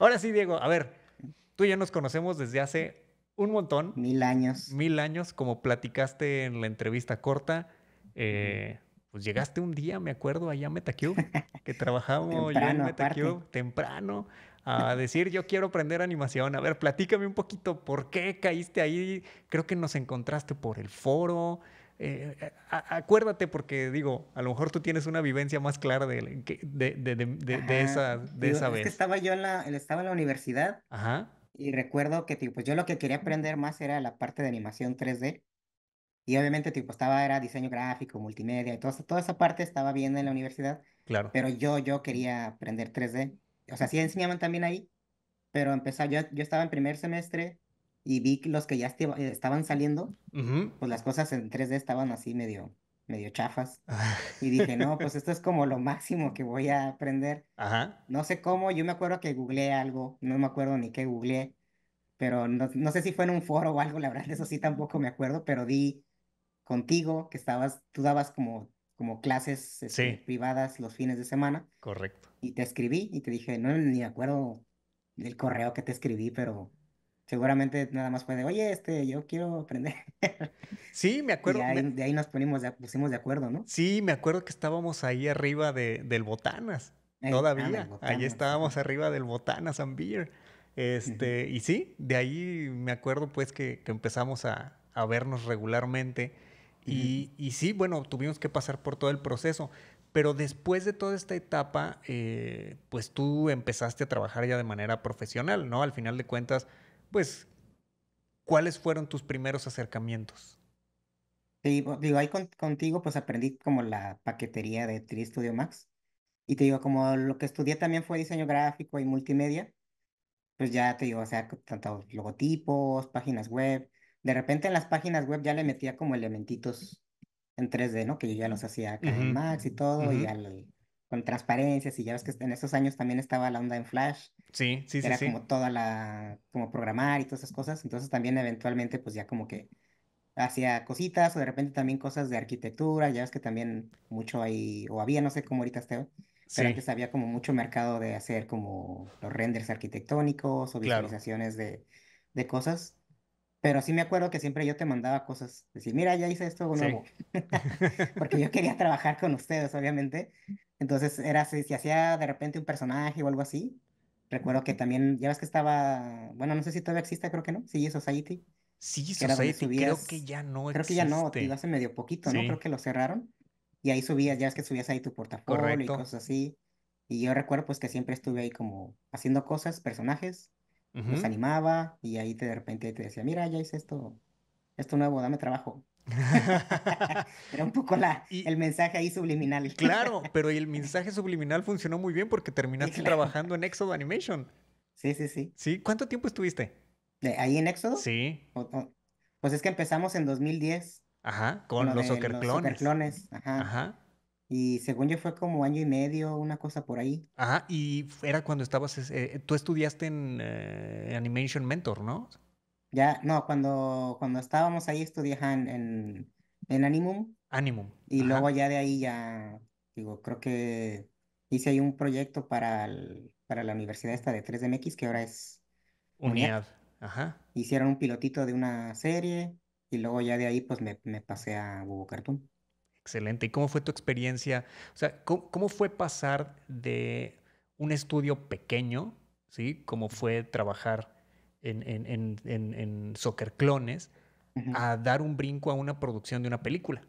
Ahora sí, Diego, a ver, tú ya nos conocemos desde hace un montón. Mil años. Mil años, como platicaste en la entrevista corta. Eh, pues llegaste un día, me acuerdo, allá a MetaCube, que trabajamos yo en MetaCube temprano, a decir yo quiero aprender animación. A ver, platícame un poquito por qué caíste ahí. Creo que nos encontraste por el foro. Eh, eh, acuérdate porque digo, a lo mejor tú tienes una vivencia más clara de, de, de, de esa, de esa vez. estaba yo en la, estaba en la universidad y recuerdo que tipo, yo lo que quería aprender más era la parte de animación 3D y obviamente tipo, estaba, era diseño gráfico, multimedia y toda, toda esa parte estaba bien en la universidad, claro. pero yo, yo quería aprender 3D. O sea, sí enseñaban también ahí, pero empezaba, yo, yo estaba en primer semestre y vi los que ya eh, estaban saliendo, pues las cosas en 3D estaban así medio, medio chafas. Y dije, no, pues esto es como lo máximo que voy a aprender. Ajá. No sé cómo, yo me acuerdo que googleé algo, no me acuerdo ni qué googleé, pero no, sé si fue en un foro o algo, la verdad, eso sí tampoco me acuerdo, pero di contigo que estabas, tú dabas como, como clases este, privadas los fines de semana. Correcto. Y te escribí y te dije, no, ni me acuerdo del correo que te escribí, pero seguramente nada más fue de, oye, este, yo quiero aprender. Sí, me acuerdo. Y de ahí nos ponimos pusimos de acuerdo, ¿no? Sí, me acuerdo que estábamos ahí arriba del Botanas, todavía. Allí Ahí estábamos arriba del Botanas and Beer. Este, Y sí, de ahí me acuerdo pues que, empezamos a, vernos regularmente. y, sí, bueno, tuvimos que pasar por todo el proceso. Pero después de toda esta etapa, eh, pues tú empezaste a trabajar ya de manera profesional, ¿no? Al final de cuentas, pues, ¿cuáles fueron tus primeros acercamientos? Sí, digo, ahí contigo pues aprendí como la paquetería de Tri Studio Max. Y te digo, como lo que estudié también fue diseño gráfico y multimedia, pues ya te digo, o sea, tanto logotipos, páginas web. De repente en las páginas web ya le metía como elementitos en 3D, ¿no? Que yo ya los hacía acá en Max y todo, y al, con transparencias y ya ves que en esos años también estaba la onda en Flash. Sí, sí, sí. Era como toda la, como programar y todas esas cosas. Entonces también eventualmente pues ya como que hacía cositas o de repente también cosas de arquitectura. Ya ves que también mucho ahí, o había, no sé cómo ahorita está, pero antes había como mucho mercado de hacer como los renders arquitectónicos o visualizaciones de, de cosas. Pero sí me acuerdo que siempre yo te mandaba cosas, decir, mira, ya hice esto nuevo, porque yo quería trabajar con ustedes, obviamente, entonces era si, si hacía de repente un personaje o algo así. Recuerdo que también, ya ves que estaba, bueno, no sé si todavía existe, creo que no, sí, Society. Sí, Society, creo que ya no Creo que ya no, te hace medio poquito, ¿no? Creo que lo cerraron. Y ahí subías, ya ves que subías ahí tu portafolio y cosas así. Y yo recuerdo pues que siempre estuve ahí como haciendo cosas, personajes, los animaba y ahí te, de repente te decía, mira, ya hice esto, esto nuevo, dame trabajo. Era un poco el mensaje ahí subliminal. claro, pero el mensaje subliminal funcionó muy bien porque terminaste trabajando en Éxodo Animation. Sí, sí, sí. ¿Cuánto tiempo estuviste? ¿Ahí en Éxodo? Sí. pues es que empezamos en 2010. Ajá, con los soccer Clones ajá. Ajá. Y según yo fue como año y medio, una cosa por ahí. Ajá, y era cuando estabas, eh, eh, tú estudiaste en eh, Animation Mentor, ¿no? Ya, no, cuando, cuando estábamos ahí estudiaban en, en Animum. Animum. Y luego ya de ahí ya, digo, creo que hice ahí un proyecto para, para la universidad esta de 3DMX, que ahora es UNIAD. Ajá. Hicieron un pilotito de una serie y luego ya de ahí pues me, pasé a Hugo Cartoon. Excelente. ¿Y cómo fue tu experiencia? O sea, ¿cómo, fue pasar de un estudio pequeño, ¿sí? ¿Cómo fue trabajar en, en, Soccer Clones a dar un brinco a una producción de una película.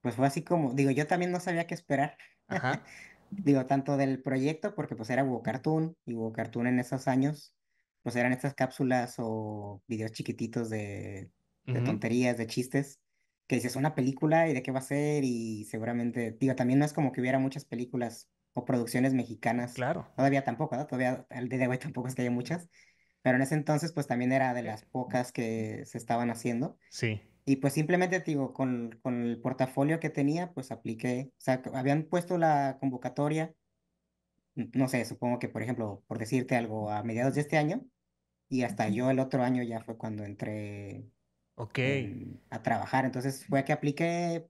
Pues fue así como, digo, yo también no sabía qué esperar. digo, tanto del proyecto, porque pues era Hugo Cartoon, y Hugo Cartoon en esos años, pues eran estas cápsulas o videos chiquititos de, tonterías, de chistes, que dices una película y de qué va a ser, y seguramente, digo, también no es como que hubiera muchas películas o producciones mexicanas. Claro. Todavía tampoco, Todavía al día de hoy tampoco es que haya muchas, pero en ese entonces pues también era de las pocas que se estaban haciendo. Sí. Y pues simplemente, digo, con, con el portafolio que tenía, pues apliqué, o sea, habían puesto la convocatoria, no sé, supongo que, por ejemplo, por decirte algo, a mediados de este año, y hasta yo el otro año ya fue cuando entré okay a trabajar. Entonces mm. fue que apliqué,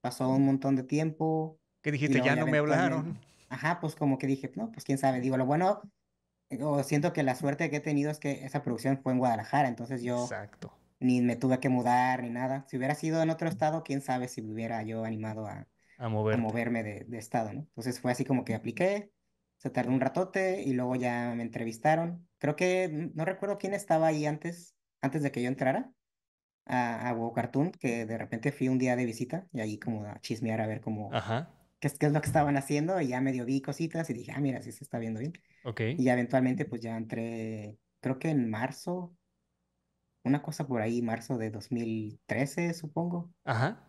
pasó un montón de tiempo. ¿Qué dijiste? Ya no me hablaron. Ajá, pues como que dije, no, pues quién sabe. Digo, lo bueno o siento que la suerte que he tenido es que esa producción fue en Guadalajara, entonces yo ni me tuve que mudar ni nada. Si hubiera sido en otro estado, quién sabe si me hubiera yo animado a, a, moverme de, de, estado, ¿no? Entonces fue así como que apliqué, se tardó un ratote y luego ya me entrevistaron. Creo que mm, no recuerdo quién estaba ahí antes, antes de que yo entrara a, a Cartoon, que de repente fui un día de visita y ahí como a chismear a ver cómo, Ajá qué, es lo que estaban haciendo y ya medio vi cositas y dije, ah, mira, sí se está viendo bien. Ok. Y eventualmente pues ya entré, creo que en marzo, una cosa por ahí, marzo de 2013, supongo. Ajá.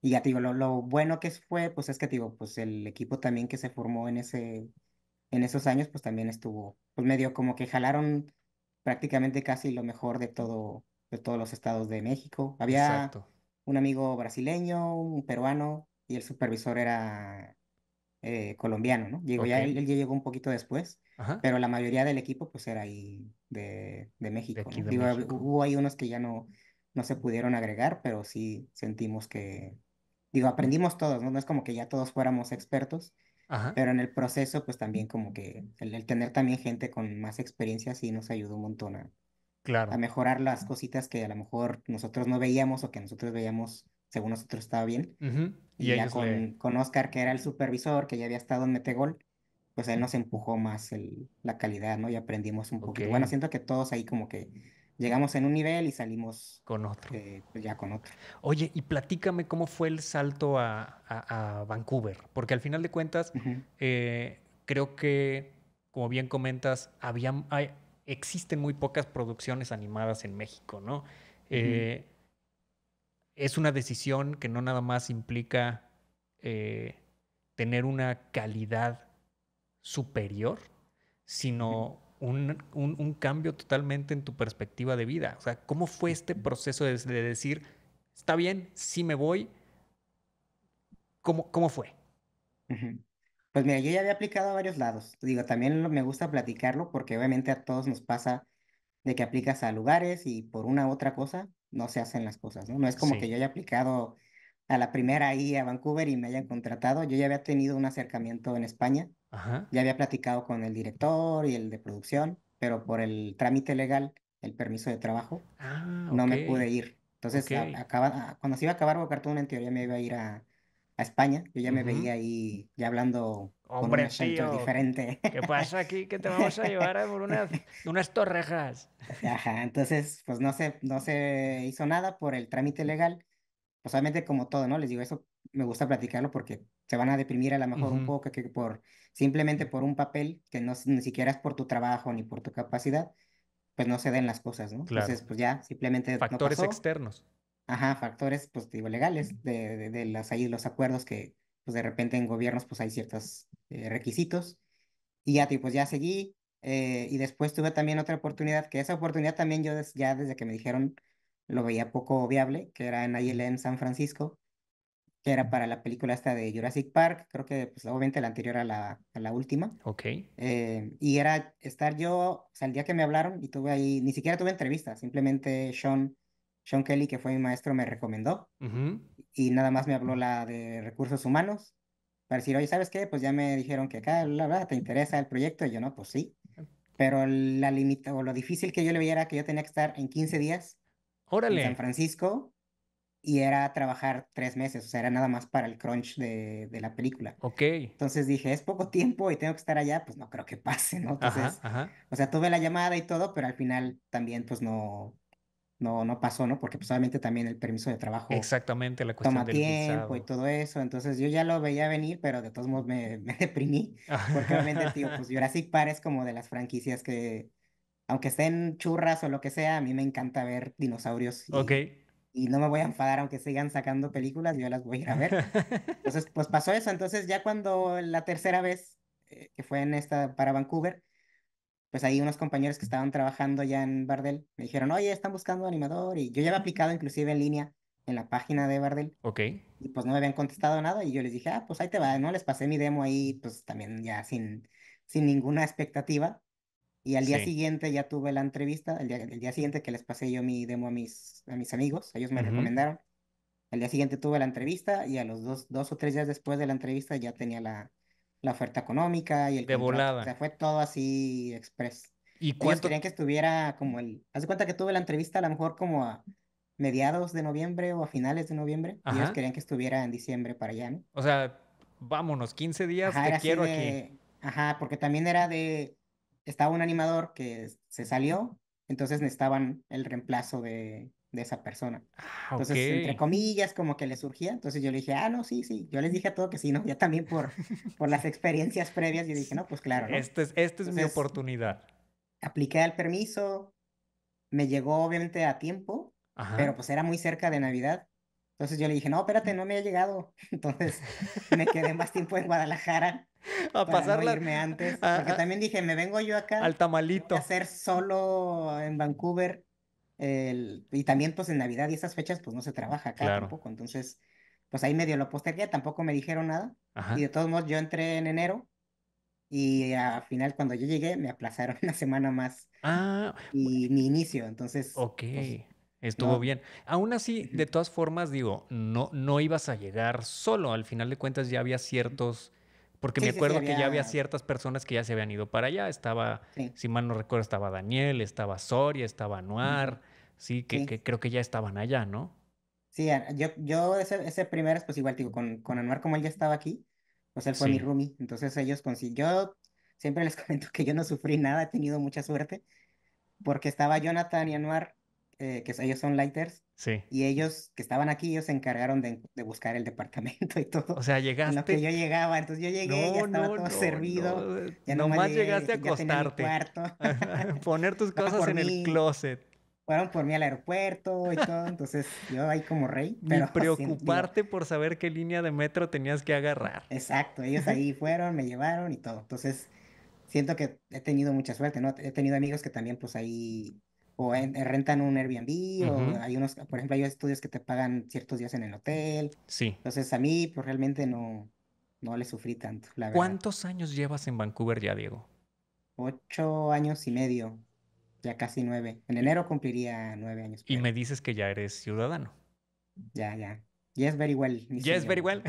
Y ya te digo, lo, lo bueno que fue, pues es que te digo, pues el equipo también que se formó en ese, en esos años, pues también estuvo, pues medio como que jalaron prácticamente casi lo mejor de todo, de todos los estados de México. Había un amigo brasileño, un peruano, y el supervisor era eh, colombiano, ¿no? Llegó, ya, él, ya llegó un poquito después, pero la mayoría del equipo pues era ahí de, México. Hubo ahí unos que ya no, no se pudieron agregar, pero sí sentimos que, digo, aprendimos todos, ¿no? No es como que ya todos fuéramos expertos, pero en el proceso, pues también como que el, tener también gente con más experiencia sí nos ayudó un montón a, claro. a mejorar las cositas que a lo mejor nosotros no veíamos o que nosotros veíamos según nosotros estaba bien. Y, ya con, Oscar, que era el supervisor, que ya había estado en Metegol, pues él nos empujó más la calidad, ¿no? Y aprendimos un poco poquito. Bueno, siento que todos ahí como que llegamos en un nivel y salimos... Con otro. Eh, pues ya con otro. Oye, y platícame cómo fue el salto a, Vancouver, porque al final de cuentas, eh, creo que, como bien comentas, había, existen muy pocas producciones animadas en México, ¿no? es una decisión que no nada más implica eh, tener una calidad superior, sino un, cambio totalmente en tu perspectiva de vida. O sea, ¿cómo fue este proceso de, decir, está bien, sí me voy? ¿Cómo, cómo fue? Pues mira, yo ya había aplicado a varios lados. Digo, también me gusta platicarlo porque obviamente a todos nos pasa de que aplicas a lugares y por una u otra cosa no se hacen las cosas, ¿no? No es como que yo haya aplicado a la primera ahí a Vancouver y me hayan contratado. Yo ya había tenido un acercamiento en España, ya había platicado con el director y el de producción, pero por el trámite legal, el permiso de trabajo, ah, no me pude ir. Entonces, acaba, cuando se iba a acabar Boca en teoría me iba a ir a, a España. Yo ya me veía ahí ya hablando con un tío, diferente. ¿Qué pasa aquí? Que te vamos a llevar a por unas, torrejas. Ajá, entonces, pues no se, no se hizo nada por el trámite legal. Pues como todo, ¿no? Les digo, eso me gusta platicarlo porque se van a deprimir a lo mejor un poco que por simplemente por un papel que no ni siquiera es por tu trabajo ni por tu capacidad, pues no se den las cosas, ¿no? Entonces, pues ya simplemente. Factores externos. Ajá, factores, pues digo, legales, de, de, los, ahí los acuerdos que, pues de repente en gobiernos, pues hay ciertos eh, requisitos. Y ya, pues ya seguí. Eh, y después tuve también otra oportunidad, que esa oportunidad también yo ya desde que me dijeron lo veía poco viable, que era en ILM e San Francisco, que era para la película esta de Jurassic Park, creo que pues obviamente la anterior a la, a la última. Ok. Eh, y era estar yo, o sea, el día que me hablaron y tuve ahí, ni siquiera tuve entrevista, simplemente Sean sean Kelly, que fue mi maestro, me recomendó. Y nada más me habló la de recursos humanos para decir, oye, ¿sabes qué? Pues ya me dijeron que acá, la verdad, te interesa el proyecto. Y yo, no, pues sí. Pero la limita, o lo difícil que yo le veía era que yo tenía que estar en 15 días en San Francisco y era trabajar tres meses, o sea, era nada más para el crunch de, de, la película. Ok. Entonces dije, es poco tiempo y tengo que estar allá, pues no creo que pase, ¿no? Entonces, o sea, tuve la llamada y todo, pero al final también, pues no, no, no pasó, ¿no? Porque pues también el permiso de trabajo. Exactamente, la cuestión toma del tiempo y todo eso. Entonces yo ya lo veía venir, pero de todos modos me, me deprimí. Porque obviamente, tío, pues Jurassic Park es como de las franquicias que, aunque estén churras o lo que sea, a mí me encanta ver dinosaurios. ok. Y no me voy a enfadar aunque sigan sacando películas, yo las voy a ir a ver. Entonces, pues pasó eso. Entonces ya cuando la tercera vez eh, que fue en esta para Vancouver, pues ahí unos compañeros que estaban trabajando ya en Bardel me dijeron, oye, están buscando animador. Y yo ya había aplicado inclusive en línea en la página de Bardel. Ok. Y pues no me habían contestado nada y yo les dije, ah, pues ahí te va, ¿no? Les pasé mi demo ahí, pues también ya sin, sin ninguna expectativa. Y al día siguiente ya tuve la entrevista, el día, siguiente que les pasé yo mi demo a mis, a mis amigos, ellos me recomendaron. Al día siguiente tuve la entrevista y a los dos, dos o tres días después de la entrevista ya tenía la, la oferta económica y el de volada. O sea, fue todo así express. ¿Y cuánto? Ellos querían que estuviera como el. Haz de cuenta que tuve la entrevista a lo mejor como a mediados de noviembre o a finales de noviembre. ellos querían que estuviera en diciembre para allá, ¿no? O sea, vámonos, 15 días, te quiero aquí. Ajá, porque también era de. Estaba un animador que se salió, entonces necesitaban el reemplazo de, de esa persona. Ah, entonces, entre comillas, como que le surgía. Entonces yo le dije, ah, no, sí, sí. Yo les dije a todo que sí, ¿no? Ya también por, por las experiencias previas, yo dije, no, pues claro. ¿no? Esta es, este es mi oportunidad. Apliqué el permiso, me llegó obviamente a tiempo, pero pues era muy cerca de Navidad. Entonces yo le dije, no, espérate, mm. no me ha llegado. Entonces me quedé más tiempo en Guadalajara. A para pasarla. No irme antes. Porque también dije, me vengo yo acá. Al tamalito. A hacer solo en Vancouver y también pues en Navidad y esas fechas pues no se trabaja acá tampoco, entonces pues ahí medio lo postergué, tampoco me dijeron nada y de todos modos yo entré en enero y al final cuando yo llegué me aplazaron una semana más ah, y mi inicio, entonces... Pues, ok, estuvo bien. Aún así, de todas formas digo, no, no ibas a llegar solo, al final de cuentas ya había ciertos... Porque me acuerdo que ya había ciertas personas que ya se habían ido para allá. Estaba, si mal no recuerdo, estaba Daniel, estaba Soria, estaba Noir, Sí, que, creo que ya estaban allá, ¿no? Sí, yo, yo ese, primer, primero, pues igual, digo, con, con Anuar, como él ya estaba aquí, pues él fue mi roomie, entonces ellos consiguió, siempre les comento que yo no sufrí nada, he tenido mucha suerte, porque estaba Jonathan y Anuar, eh, que ellos son lighters, sí. y ellos que estaban aquí, ellos se encargaron de, de, buscar el departamento y todo. O sea, llegaste. En que yo llegaba, entonces yo llegué, ya estaba todo servido. nomás, llegaste a acostarte, poner tus cosas en el closet fueron por mí al aeropuerto y todo, entonces yo ahí como rey. Pero preocuparte por saber qué línea de metro tenías que agarrar. Exacto, ellos ahí fueron, me llevaron y todo. Entonces, siento que he tenido mucha suerte, ¿no? He tenido amigos que también pues ahí o eh, rentan un Airbnb o hay unos, por ejemplo, hay estudios que te pagan ciertos días en el hotel. Sí. Entonces a mí pues realmente no, no le sufrí tanto, la ¿Cuántos años llevas en Vancouver ya, Diego? Ocho años y medio ya casi nueve. En enero cumpliría nueve años. Y me dices que ya eres ciudadano. Ya, ya. Yes, very well. Yes, very well.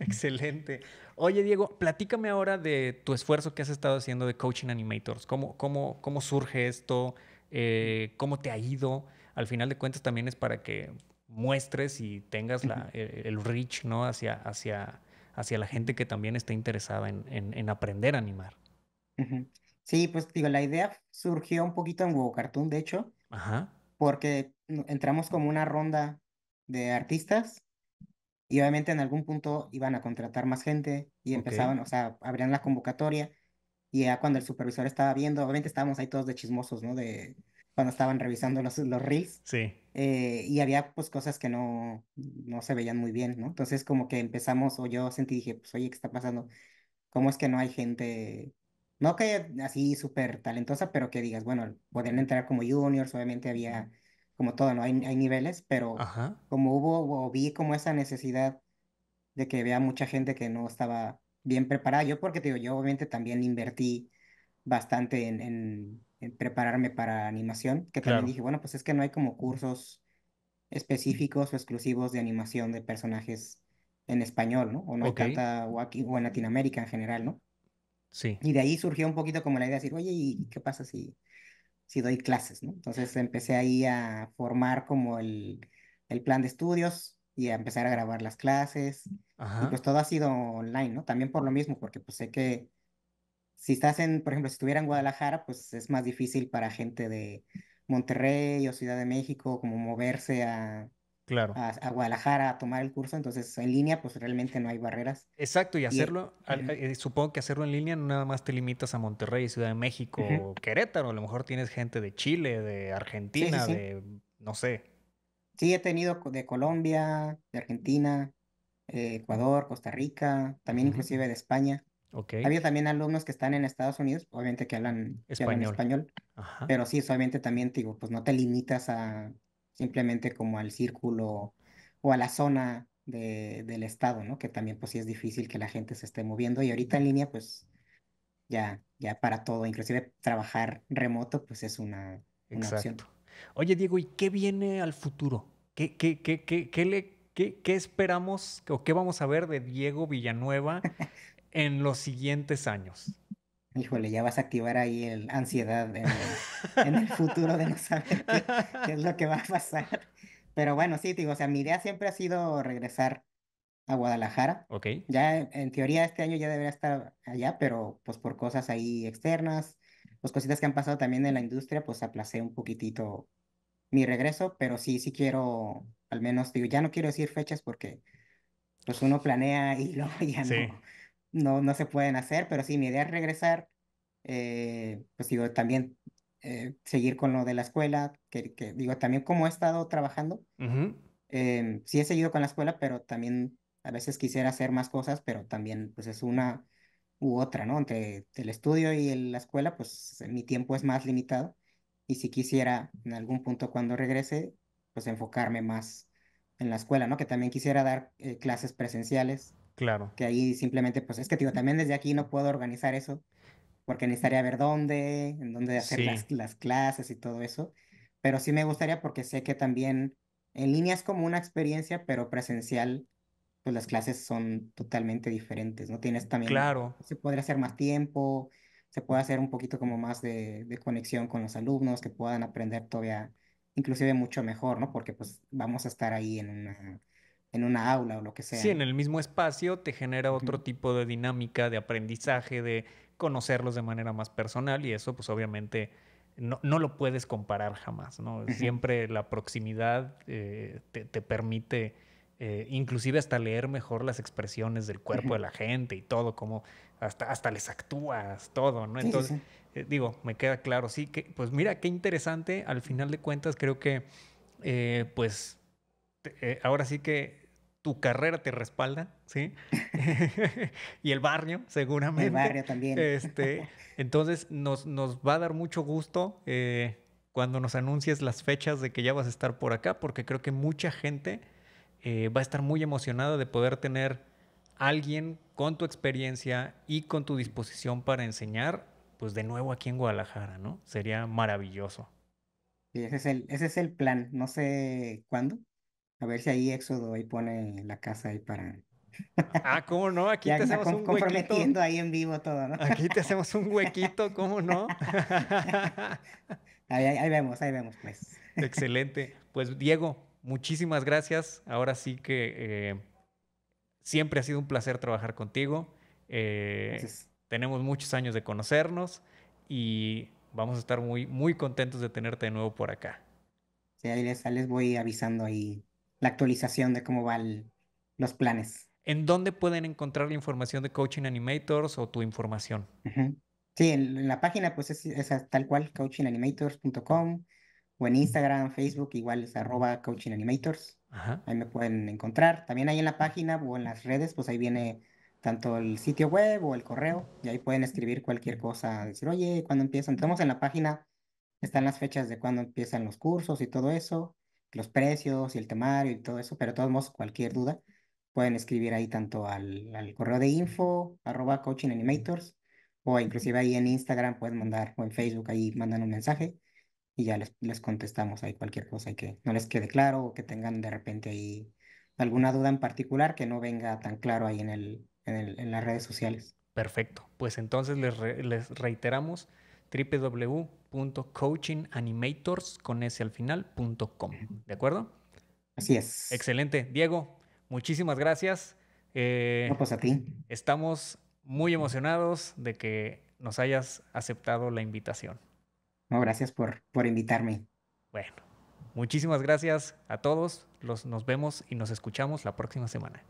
Excelente. Oye, Diego, platícame ahora de tu esfuerzo que has estado haciendo de coaching animators. ¿Cómo, cómo surge esto? Eh, ¿Cómo te ha ido? Al final de cuentas también es para que muestres y tengas eh, el, reach ¿no? hacia, hacia, hacia la gente que también está interesada en, aprender a animar. Sí, pues digo, la idea surgió un poquito en Hugo Cartoon, de hecho, porque entramos como una ronda de artistas y obviamente en algún punto iban a contratar más gente y empezaban, o sea, abrían la convocatoria y ya cuando el supervisor estaba viendo, obviamente estábamos ahí todos de chismosos, ¿no? De cuando estaban revisando los, los reels. Sí. Eh, y había pues cosas que no, no se veían muy bien, ¿no? Entonces como que empezamos, o yo sentí, dije, pues oye, ¿qué está pasando? ¿Cómo es que no hay gente no que así súper talentosa, pero que digas, bueno, pueden entrar como juniors, obviamente había como todo, ¿no? Hay, niveles, pero como hubo o vi como esa necesidad de que vea mucha gente que no estaba bien preparada. Yo porque te digo, yo obviamente también invertí bastante en, prepararme para animación, que también dije, bueno, pues es que no hay como cursos mm. específicos o exclusivos de animación de personajes en español, ¿no? O no hay o, aquí, o en Latinoamérica en general, ¿no? Y de ahí surgió un poquito como la idea de decir, oye, ¿y qué pasa si, si doy clases? ¿no? Entonces empecé ahí a formar como el, plan de estudios y a empezar a grabar las clases. Y pues todo ha sido online, ¿no? También por lo mismo, porque pues sé que si estás en, por ejemplo, si estuviera en Guadalajara, pues es más difícil para gente de Monterrey o Ciudad de México como moverse a, claro. a, Guadalajara a tomar el curso, entonces en línea pues realmente no hay barreras. Exacto, y hacerlo, eh, supongo que hacerlo en línea no nada más te limitas a Monterrey, Ciudad de México, Querétaro, a lo mejor tienes gente de Chile, de Argentina, de, no sé. Sí, he tenido de Colombia, de Argentina, eh, Ecuador, Costa Rica, también inclusive de España. Okay. Había también alumnos que están en Estados Unidos, obviamente que hablan español, hablan español pero sí, obviamente también, digo, pues no te limitas a, simplemente como al círculo o a la zona de, del estado, ¿no? Que también pues sí es difícil que la gente se esté moviendo y ahorita en línea pues ya, ya para todo, inclusive trabajar remoto pues es una, opción. Oye Diego, ¿y qué viene al futuro? ¿Qué, qué, qué, qué, qué le... ¿Qué, ¿Qué esperamos o qué vamos a ver de Diego Villanueva en los siguientes años? Híjole, ya vas a activar ahí el ansiedad en, el futuro de no saber qué, es lo que va a pasar. Pero bueno, sí, digo, o sea, mi idea siempre ha sido regresar a Guadalajara. Ok. Ya eh, en teoría este año ya debería estar allá, pero pues por cosas ahí externas, pues cositas que han pasado también en la industria, pues aplacé un poquitito mi regreso, pero sí, sí quiero, al menos digo, ya no quiero decir fechas porque pues uno planea y luego ya no no, no se pueden hacer, pero sí, mi idea es regresar, eh, pues digo, también eh, seguir con lo de la escuela, que, digo, también como he estado trabajando, em, sí he seguido con la escuela, pero también a veces quisiera hacer más cosas, pero también pues es una u otra, ¿no? Entre el estudio y la escuela, pues mi tiempo es más limitado y si quisiera en algún punto cuando regrese, pues enfocarme más en la escuela, ¿no? Que también quisiera dar eh, clases presenciales Claro. Que ahí simplemente, pues es que digo, también desde aquí no puedo organizar eso, porque necesitaría ver dónde, en dónde hacer las, clases y todo eso. Pero sí me gustaría porque sé que también en línea es como una experiencia, pero presencial, pues las clases son totalmente diferentes, ¿no? Tienes también... Claro. Se podría hacer más tiempo, se puede hacer un poquito como más de, de conexión con los alumnos, que puedan aprender todavía inclusive mucho mejor, ¿no? Porque pues vamos a estar ahí en una en una aula o lo que sea. Sí, en el mismo espacio te genera otro tipo de dinámica, de aprendizaje, de conocerlos de manera más personal y eso pues obviamente no, lo puedes comparar jamás, ¿no? Siempre la proximidad eh, te, permite eh, inclusive hasta leer mejor las expresiones del cuerpo de la gente y todo, como hasta, hasta les actúas, todo, ¿no? Entonces, eh, digo, me queda claro, sí, que pues mira, qué interesante, al final de cuentas creo que pues eh, ahora sí que tu carrera te respalda, ¿sí? y el barrio, seguramente. El barrio también. Este, entonces, nos, va a dar mucho gusto eh, cuando nos anuncies las fechas de que ya vas a estar por acá, porque creo que mucha gente eh, va a estar muy emocionada de poder tener alguien con tu experiencia y con tu disposición para enseñar, pues de nuevo aquí en Guadalajara, ¿no? Sería maravilloso. Sí, ese es el, ese es el plan. No sé cuándo, a ver si ahí Éxodo ahí pone la casa ahí para. Ah, ¿cómo no? Aquí te hacemos un huequito. ahí en vivo todo, ¿no? Aquí te hacemos un huequito, ¿cómo no? ahí, vemos, ahí vemos, pues. Excelente. Pues Diego, muchísimas gracias. Ahora sí que eh, siempre ha sido un placer trabajar contigo. Eh, tenemos muchos años de conocernos y vamos a estar muy, muy contentos de tenerte de nuevo por acá. Sí, ahí les voy avisando ahí la actualización de cómo van los planes. ¿En dónde pueden encontrar la información de Coaching Animators o tu información? Sí, en la página pues es, tal cual, coachinganimators.com o en Instagram, Facebook, igual es arroba coachinganimators. Ajá. Ahí me pueden encontrar. También ahí en la página o en las redes, pues ahí viene tanto el sitio web o el correo y ahí pueden escribir cualquier cosa, decir, oye, ¿cuándo empiezan? Estamos en la página, están las fechas de cuándo empiezan los cursos y todo eso los precios y el temario y todo eso, pero todos modos, cualquier duda pueden escribir ahí tanto al, correo de info, arroba coaching animators, o inclusive ahí en Instagram pueden mandar, o en Facebook ahí mandan un mensaje y ya les, contestamos ahí cualquier cosa que no les quede claro o que tengan de repente ahí alguna duda en particular que no venga tan claro ahí en, el, en, las redes sociales. Perfecto, pues entonces les reiteramos www.coachinganimators con ese al ¿De acuerdo? Así es. Excelente. Diego, muchísimas gracias. Eh, no, pasa pues, a ti. Estamos muy emocionados de que nos hayas aceptado la invitación. No, gracias por, por invitarme. Bueno, muchísimas gracias a todos. Los, nos vemos y nos escuchamos la próxima semana.